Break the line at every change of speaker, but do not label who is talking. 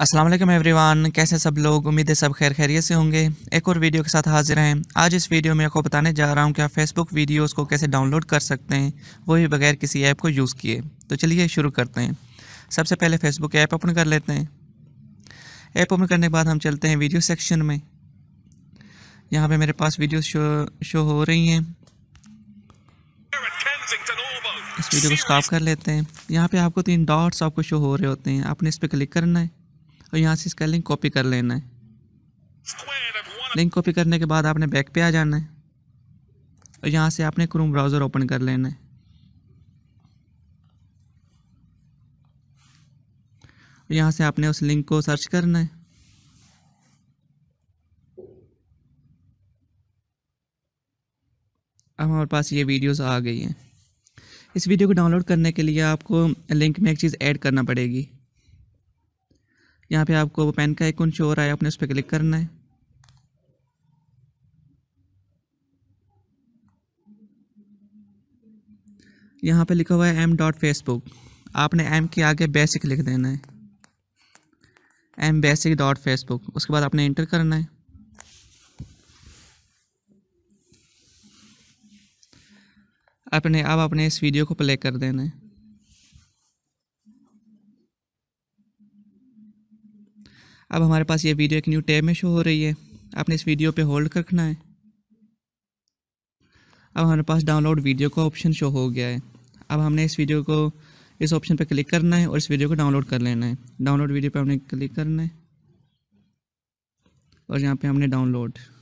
Aslam everyone कैसे सब लोग उम्मीद है सब खैर खैरियत से होंगे एक और वीडियो के साथ हाजिर हैं आज इस वीडियो में आपको बताने जा रहा हूं कि आप फेसबुक वीडियोस को कैसे डाउनलोड कर सकते हैं वो भी बगैर किसी ऐप को यूज़ किए तो चलिए शुरू करते हैं सबसे पहले फेसबुक ऐप ओपन कर लेते हैं ऐप ओपन करने के बाद हम चलते हैं वीडियो सेक्शन में यहाँ पर मेरे पास वीडियो शो शो हो रही हैं इस वीडियो को स्टॉप कर लेते हैं यहाँ पर आपको तीन डॉट्स आपको शो हो रहे होते हैं आपने इस पर क्लिक करना है तो यहाँ से इसका लिंक कॉपी कर लेना है लिंक कॉपी करने के बाद आपने बैक पे आ जाना है और यहाँ से आपने क्रोम ब्राउज़र ओपन कर लेना है यहाँ से आपने उस लिंक को सर्च करना है अब हमारे पास ये वीडियोस आ गई हैं इस वीडियो को डाउनलोड करने के लिए आपको लिंक में एक चीज़ ऐड करना पड़ेगी यहाँ पे आपको पेन का एक शो हो रहा है आपने उस पर क्लिक करना है यहाँ पे लिखा हुआ है एम डॉट फेसबुक आपने एम के आगे बेसिक लिख देना है एम बेसिक डॉट फेसबुक उसके बाद आपने इंटर करना है अपने अब अपने इस वीडियो को प्ले कर देना है अब हमारे पास ये वीडियो एक न्यू टैब में शो हो रही है आपने इस वीडियो पे होल्ड रखना है अब हमारे पास डाउनलोड वीडियो का ऑप्शन शो हो गया है अब हमने इस वीडियो को इस ऑप्शन पर क्लिक करना है और इस वीडियो को डाउनलोड कर लेना है डाउनलोड वीडियो पर हमने क्लिक करना है और यहाँ पे हमने डाउनलोड